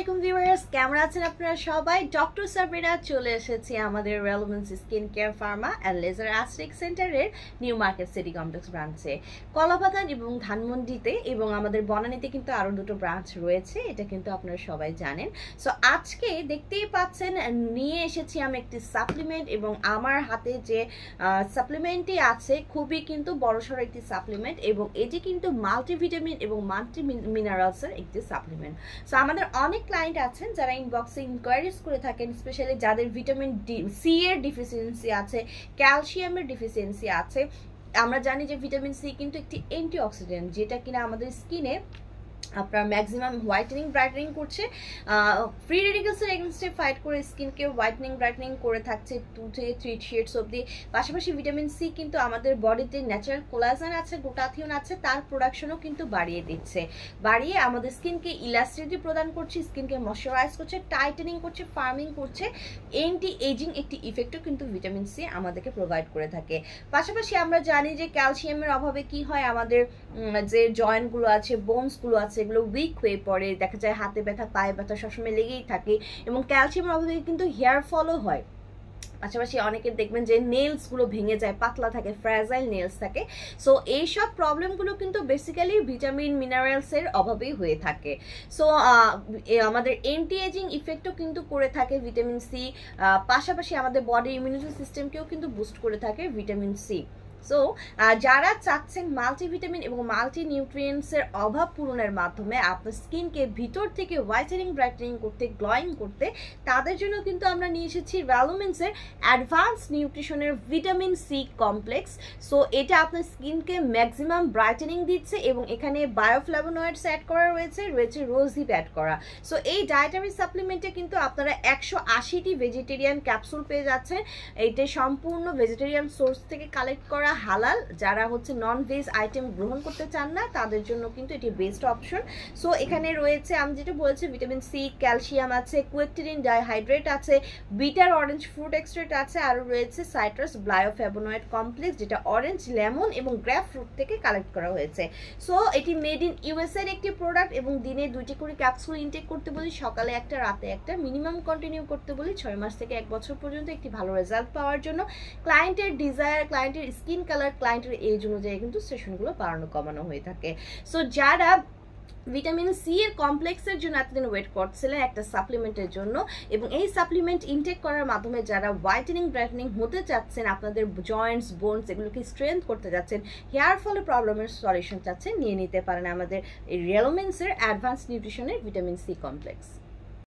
আলাইকুম ভিউয়ার্স কেমন আছেন আপনারা সবাই ডক্টর সাবিনা চলে এসেছি আমাদের Relevance skin care pharma and laser aesthetic সেন্টারের নিউ মার্কেট সিটি কমপ্লেক্স ব্রাঞ্চে কলাবাগান এবং ধানমন্ডিতে এবং আমাদের বনানীতে কিন্তু আরও দুটো ব্রাঞ্চ রয়েছে এটা কিন্তু আপনারা সবাই জানেন সো আজকে দেখতেই পাচ্ছেন নিয়ে এসেছি আমি একটি সাপ্লিমেন্ট এবং আমার হাতে যে সাপ্লিমেন্টটি আছে খুবই কিন্তু বড়সড় একটি সাপ্লিমেন্ট এবং এটি কিন্তু মাল্টিভিটামিন এবং মাল্টি মিনারেলসের একটি সাপ্লিমেন্ট সো আমাদের অনেক ক্লায়েন্ট আছেন যারা ইনবক্সে ইনকোয়ারিজ করে থাকেন স্পেশালি যাদের ভিটামিন ডি সি এর ডিফিসিয়েন্সি আছে ক্যালসিয়ামের ডিফিসিয়েন্সি আছে আমরা জানি যে ভিটামিন সি কিন্তু একটি অ্যান্টিঅক্সিডেন্ট যেটা কিনা আমাদের স্কিনে আপনার ম্যাক্সিমাম হোয়াইটেনিং ব্রাইটেনিং করছে ফ্রি রেডিকেলসের এগেনস্টে ফাইট করে স্কিনকে হোয়াইটেনিং ব্রাইটেনিং করে থাকছে টু থেকে থ্রি শেডস অবধি পাশাপাশি ভিটামিন সি কিন্তু আমাদের বডিতে ন্যাচারাল কোলাজান আছে গোটাথিয়ন আছে তার প্রোডাকশনও কিন্তু বাড়িয়ে দিচ্ছে বাড়িয়ে আমাদের স্কিনকে ইলাস্ট্রিটি প্রদান করছে স্কিনকে ময়শ্চারাইজ করছে টাইটেনিং করছে ফার্মিং করছে এন্টি এজিং একটি ইফেক্টও কিন্তু ভিটামিন সি আমাদেরকে প্রোভাইড করে থাকে পাশাপাশি আমরা জানি যে ক্যালসিয়ামের অভাবে কি হয় আমাদের যে জয়েন্টগুলো আছে বোনসগুলো আছে আছে এগুলো উইক হয়ে পড়ে দেখা যায় হাতে ব্যথা পায়ে ব্যথা সবসময় লেগেই থাকে এবং ক্যালসিয়ামের অভাবে কিন্তু হেয়ার ফলও হয় পাশাপাশি অনেকে দেখবেন যে নেলসগুলো ভেঙে যায় পাতলা থাকে ফ্র্যাজাইল নেলস থাকে সো এইসব প্রবলেমগুলো কিন্তু বেসিক্যালি ভিটামিন মিনারেলসের অভাবেই হয়ে থাকে সো আমাদের এন্টি এজিং ইফেক্টও কিন্তু করে থাকে ভিটামিন সি পাশাপাশি আমাদের বডি ইমিউনিটি সিস্টেমকেও কিন্তু বুস্ট করে থাকে ভিটামিন সি সো যারা চাচ্ছেন মাল্টিভিটামিন এবং মাল্টি নিউট্রিয়েন্টসের অভাব পূরণের মাধ্যমে আপনার স্কিনকে ভিতর থেকে হোয়াইটেনিং ব্রাইটেনিং করতে গ্লোয়িং করতে তাদের জন্য কিন্তু আমরা নিয়ে এসেছি ভ্যালুমেন্সের অ্যাডভান্স নিউট্রিশনের ভিটামিন সি কমপ্লেক্স সো এটা আপনার স্কিনকে ম্যাক্সিমাম ব্রাইটেনিং দিচ্ছে এবং এখানে বায়োফ্লাভোনয়েডস অ্যাড করা রয়েছে রয়েছে রোজহিপ অ্যাড করা সো এই ডায়েটারি সাপ্লিমেন্টে কিন্তু আপনারা একশো আশিটি ভেজিটেরিয়ান ক্যাপসুল পেয়ে যাচ্ছেন এইটা সম্পূর্ণ ভেজিটেরিয়ান সোর্স থেকে কালেক্ট করা না হালাল যারা হচ্ছে নন ভেজ আইটেম গ্রহণ করতে চান না তাদের জন্য কিন্তু এটি বেস্ট অপশন সো এখানে রয়েছে আমি যেটা বলেছি ভিটামিন সি ক্যালসিয়াম আছে কোয়েক্টিরিন ডাইহাইড্রেট আছে বিটার অরেঞ্জ ফ্রুট এক্সট্রেট আছে আরও রয়েছে সাইট্রাস ব্লায়োফেবোনয়েড কমপ্লেক্স যেটা অরেঞ্জ লেমন এবং গ্র্যাপ ফ্রুট থেকে কালেক্ট করা হয়েছে সো এটি মেড ইন ইউএসএর একটি প্রোডাক্ট এবং দিনে দুইটি করে ক্যাপসুল ইনটেক করতে বলি সকালে একটা রাতে একটা মিনিমাম কন্টিনিউ করতে বলি ছয় মাস থেকে এক বছর পর্যন্ত একটি ভালো রেজাল্ট পাওয়ার জন্য ক্লায়েন্টের ডিজায়ার ক্লায়েন্টের স্কিন স্কিন কালার ক্লায়েন্টের এজ অনুযায়ী কিন্তু সেশনগুলো বাড়ানো কমানো হয়ে থাকে সো যারা ভিটামিন সি এর কমপ্লেক্সের জন্য এতদিন ওয়েট করছিলেন একটা সাপ্লিমেন্টের জন্য এবং এই সাপ্লিমেন্ট ইনটেক করার মাধ্যমে যারা হোয়াইটেনিং ব্রাইটেনিং হতে চাচ্ছেন আপনাদের জয়েন্টস বোনস এগুলোকে স্ট্রেংথ করতে যাচ্ছেন হেয়ার ফলে প্রবলেমের সলিউশন চাচ্ছেন নিয়ে নিতে পারেন আমাদের এই রেলোমেন্সের অ্যাডভান্স নিউট্রিশনের ভিটামিন সি কমপ্লেক্স